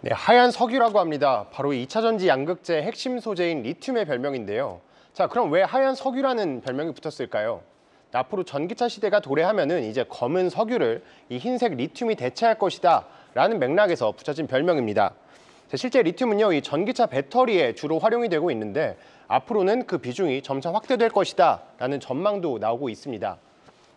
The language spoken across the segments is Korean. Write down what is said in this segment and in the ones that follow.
네, 하얀 석유라고 합니다. 바로 이차 전지 양극재 핵심 소재인 리튬의 별명인데요. 자, 그럼 왜 하얀 석유라는 별명이 붙었을까요? 앞으로 전기차 시대가 도래하면은 이제 검은 석유를 이 흰색 리튬이 대체할 것이다 라는 맥락에서 붙여진 별명입니다. 자, 실제 리튬은요, 이 전기차 배터리에 주로 활용이 되고 있는데 앞으로는 그 비중이 점차 확대될 것이다 라는 전망도 나오고 있습니다.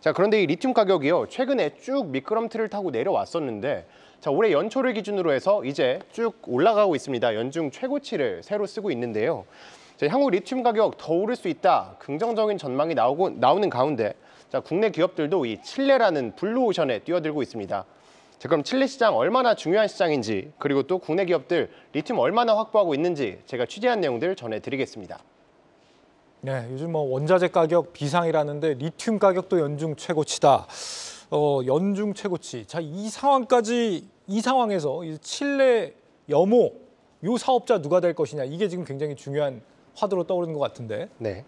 자 그런데 이 리튬 가격이요 최근에 쭉 미끄럼틀을 타고 내려왔었는데 자 올해 연초를 기준으로 해서 이제 쭉 올라가고 있습니다 연중 최고치를 새로 쓰고 있는데요 자, 향후 리튬 가격 더 오를 수 있다 긍정적인 전망이 나오고 나오는 가운데 자 국내 기업들도 이 칠레라는 블루오션에 뛰어들고 있습니다 자 그럼 칠레 시장 얼마나 중요한 시장인지 그리고 또 국내 기업들 리튬 얼마나 확보하고 있는지 제가 취재한 내용들 전해드리겠습니다. 네, 요즘 뭐 원자재 가격 비상이라는데 리튬 가격도 연중 최고치다. 어, 연중 최고치. 자, 이 상황까지 이 상황에서 이 칠레 여모 요 사업자 누가 될 것이냐 이게 지금 굉장히 중요한 화두로 떠오르는 것 같은데. 네.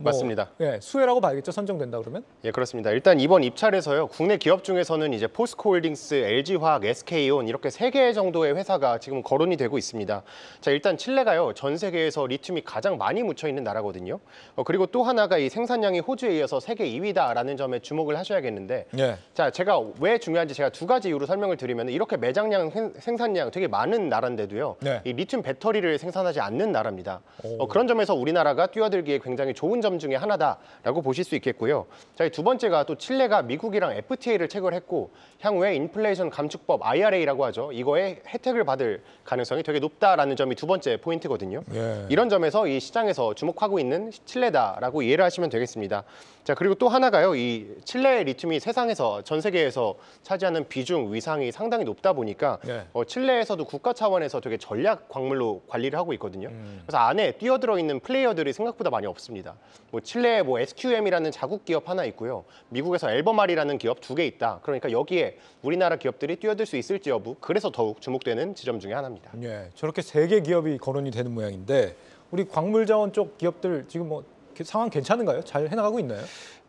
뭐, 맞습니다. 예, 수혜라고 봐야겠죠. 선정된다 그러면? 예, 그렇습니다. 일단 이번 입찰에서요. 국내 기업 중에서는 이제 포스코홀딩스, LG화학, SK온 이렇게 세 개 정도의 회사가 지금 거론이 되고 있습니다. 자, 일단 칠레가요. 전 세계에서 리튬이 가장 많이 묻혀 있는 나라거든요. 어, 그리고 또 하나가 이 생산량이 호주에 이어서 세계 2위다라는 점에 주목을 하셔야겠는데 예. 자, 제가 왜 중요한지 제가 두 가지 이유로 설명을 드리면 이렇게 매장량 생산량 되게 많은 나라인데도요. 예. 이 리튬 배터리를 생산하지 않는 나라입니다. 어, 그런 점에서 우리나라가 뛰어들기에 굉장히 좋은 점점 중에 하나다라고 보실 수 있겠고요. 자, 두 번째가 또 칠레가 미국이랑 FTA를 체결했고 향후에 인플레이션 감축법 IRA라고 하죠. 이거에 혜택을 받을 가능성이 되게 높다라는 점이 두 번째 포인트거든요. 예. 이런 점에서 이 시장에서 주목하고 있는 칠레다라고 이해를 하시면 되겠습니다. 자, 그리고 또 하나가요. 이 칠레 리튬이 세상에서 전 세계에서 차지하는 비중 위상이 상당히 높다 보니까 예. 어, 칠레에서도 국가 차원에서 되게 전략 광물로 관리를 하고 있거든요. 음. 그래서 안에 뛰어들어 있는 플레이어들이 생각보다 많이 없습니다. 뭐 칠레에 뭐 SQM이라는 자국 기업 하나 있고요. 미국에서 엘버말이라는 기업 두 개 있다. 그러니까 여기에 우리나라 기업들이 뛰어들 수 있을지 여부 그래서 더욱 주목되는 지점 중에 하나입니다. 예, 저렇게 세 개 기업이 거론이 되는 모양인데 우리 광물자원 쪽 기업들 지금 뭐 상황 괜찮은가요? 잘 해나가고 있나요?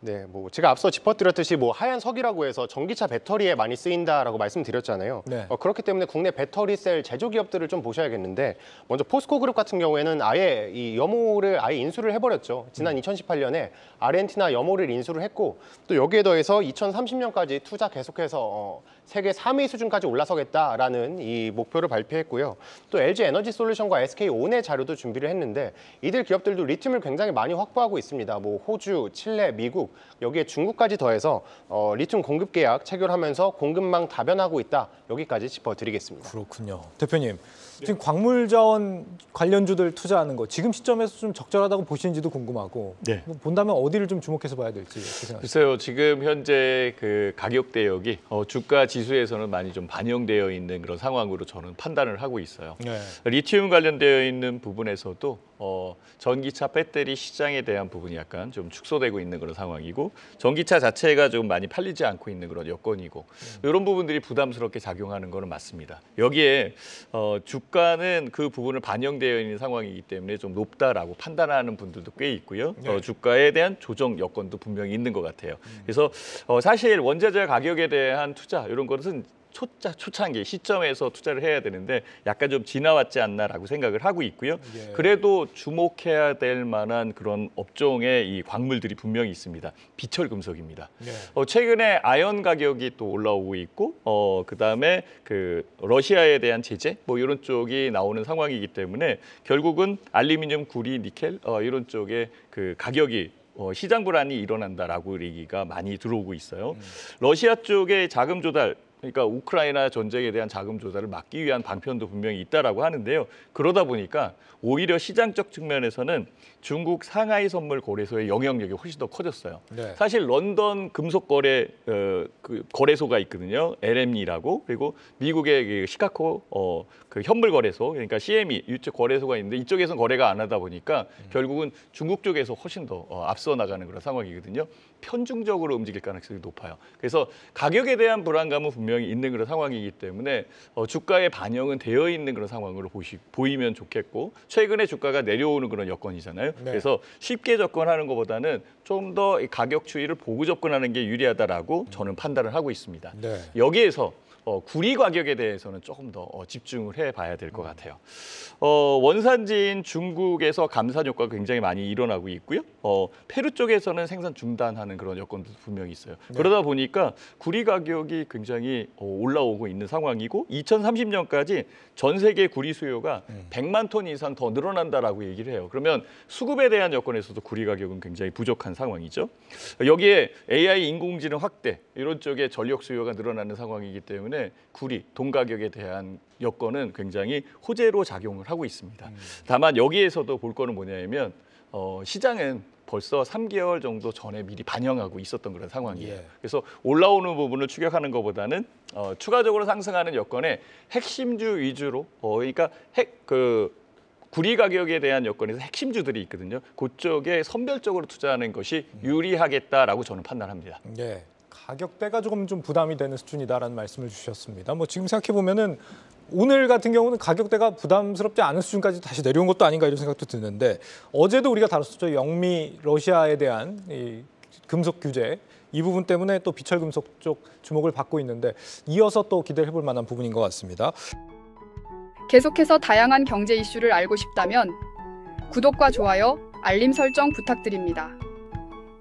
네, 뭐 제가 앞서 짚어드렸듯이 뭐 하얀 석이라고 해서 전기차 배터리에 많이 쓰인다라고 말씀드렸잖아요. 네. 어, 그렇기 때문에 국내 배터리 셀 제조 기업들을 좀 보셔야겠는데 먼저 포스코 그룹 같은 경우에는 아예 이 염호를 아예 인수를 해버렸죠. 지난 음. 2018년에 아르헨티나 염호를 인수를 했고 또 여기에 더해서 2030년까지 투자 계속해서 어, 세계 3위 수준까지 올라서겠다라는 이 목표를 발표했고요. 또 LG 에너지 솔루션과 SK 온의 자료도 준비를 했는데 이들 기업들도 리튬을 굉장히 많이 확보하고 있습니다. 뭐 호주, 칠레, 미국 여기에 중국까지 더해서 어, 리튬 공급 계약 체결하면서 공급망 다변하고 있다. 여기까지 짚어드리겠습니다. 그렇군요. 대표님, 지금 광물자원 관련주들 투자하는 거 지금 시점에서 좀 적절하다고 보시는지도 궁금하고 네. 뭐 본다면 어디를 좀 주목해서 봐야 될지 글쎄요, 지금 현재 그 가격 대역이 어, 주가 지수에서는 많이 좀 반영되어 있는 그런 상황으로 저는 판단을 하고 있어요. 네. 리튬 관련되어 있는 부분에서도 어, 전기차 배터리 시장에 대한 부분이 약간 좀 축소되고 있는 그런 상황이고 전기차 자체가 좀 많이 팔리지 않고 있는 그런 여건이고 음. 이런 부분들이 부담스럽게 작용하는 거는 맞습니다. 여기에 어, 주가는 그 부분을 반영되어 있는 상황이기 때문에 좀 높다라고 판단하는 분들도 꽤 있고요. 네. 어, 주가에 대한 조정 여건도 분명히 있는 것 같아요. 음. 그래서 어, 사실 원자재 가격에 대한 투자 이런 것은 초짜 초창기 시점에서 투자를 해야 되는데 약간 좀 지나왔지 않나라고 생각을 하고 있고요. 예. 그래도 주목해야 될 만한 그런 업종의 이 광물들이 분명히 있습니다. 비철 금속입니다. 예. 어, 최근에 아연 가격이 또 올라오고 있고 어, 그다음에 그 러시아에 대한 제재 뭐 이런 쪽이 나오는 상황이기 때문에 결국은 알루미늄, 구리, 니켈 어, 이런 쪽에 그 가격이 어, 시장 불안이 일어난다라고 얘기가 많이 들어오고 있어요. 음. 러시아 쪽의 자금 조달 그러니까 우크라이나 전쟁에 대한 자금 조달을 막기 위한 방편도 분명히 있다라고 하는데요. 그러다 보니까 오히려 시장적 측면에서는 중국 상하이 선물 거래소의 영향력이 훨씬 더 커졌어요. 네. 사실 런던 금속 거래 어, 그 거래소가 있거든요. LME라고 그리고 미국의 그 시카고 어, 그 현물 거래소 그러니까 CME 유체 거래소가 있는데 이쪽에서는 거래가 안 하다 보니까 음. 결국은 중국 쪽에서 훨씬 더 어, 앞서 나가는 그런 상황이거든요. 편중적으로 움직일 가능성이 높아요. 그래서 가격에 대한 불안감은 분명 분명히 있는 그런 상황이기 때문에 어, 주가의 반영은 되어 있는 그런 상황으로 보시, 보이면 좋겠고 최근에 주가가 내려오는 그런 여건이잖아요. 네. 그래서 쉽게 접근하는 것보다는 좀 더 가격 추이를 보고 접근하는 게 유리하다라고 저는 판단을 하고 있습니다. 네. 여기에서 어, 구리 가격에 대해서는 조금 더 어, 집중을 해봐야 될것 음. 같아요. 어, 원산지인 중국에서 감산 효과가 굉장히 많이 일어나고 있고요. 어, 페루 쪽에서는 생산 중단하는 그런 여건도 분명히 있어요. 네. 그러다 보니까 구리 가격이 굉장히 어, 올라오고 있는 상황이고 2030년까지 전 세계 구리 수요가 100만 톤 이상 더 늘어난다라고 얘기를 해요. 그러면 수급에 대한 여건에서도 구리 가격은 굉장히 부족한 상황이죠. 여기에 AI 인공지능 확대 이런 쪽에 전력 수요가 늘어나는 상황이기 때문에 구리, 돈 가격에 대한 여건은 굉장히 호재로 작용을 하고 있습니다. 음. 다만 여기에서도 볼 거는 뭐냐면 어, 시장은 벌써 3개월 정도 전에 미리 반영하고 있었던 그런 상황이에요. 예. 그래서 올라오는 부분을 추격하는 것보다는 어, 추가적으로 상승하는 여건에 핵심주 위주로 어, 그러니까 핵그 구리 가격에 대한 여건에서 핵심주들이 있거든요. 그쪽에 선별적으로 투자하는 것이 음. 유리하겠다라고 저는 판단합니다. 예. 가격대가 조금 좀 부담이 되는 수준이다라는 말씀을 주셨습니다. 뭐 지금 생각해 보면은 오늘 같은 경우는 가격대가 부담스럽지 않은 수준까지 다시 내려온 것도 아닌가 이런 생각도 드는데 어제도 우리가 다뤘었죠. 영미, 러시아에 대한 이 금속 규제 이 부분 때문에 또 비철금속 쪽 주목을 받고 있는데 이어서 또 기대를 해볼 만한 부분인 것 같습니다. 계속해서 다양한 경제 이슈를 알고 싶다면 구독과 좋아요, 알림 설정 부탁드립니다.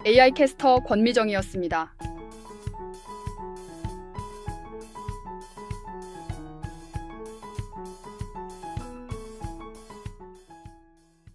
AI 캐스터 권미정이었습니다.